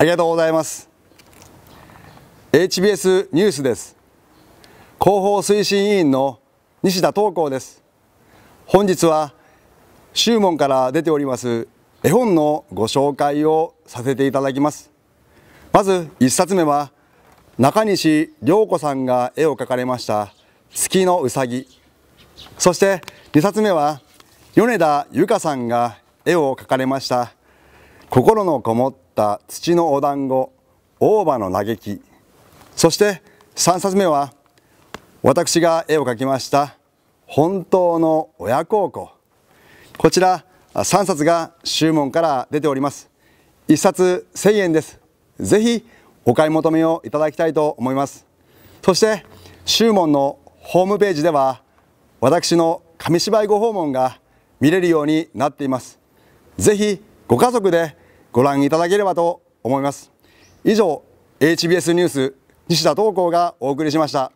ありがとうございます HBS ニュースです広報推進委員の西田東光です本日は修門から出ております絵本のご紹介をさせていただきますまず1冊目は中西良子さんが絵を描かれました月のうさぎそして2冊目は米田由香さんが絵を描かれました心のこもっった土のお団子大葉の嘆きそして3冊目は私が絵を描きました本当の親孝行こちら3冊が注文から出ております1冊1000円ですぜひお買い求めをいただきたいと思いますそして注文のホームページでは私の紙芝居ご訪問が見れるようになっていますぜひご家族でご覧いただければと思います以上 HBS ニュース西田東光がお送りしました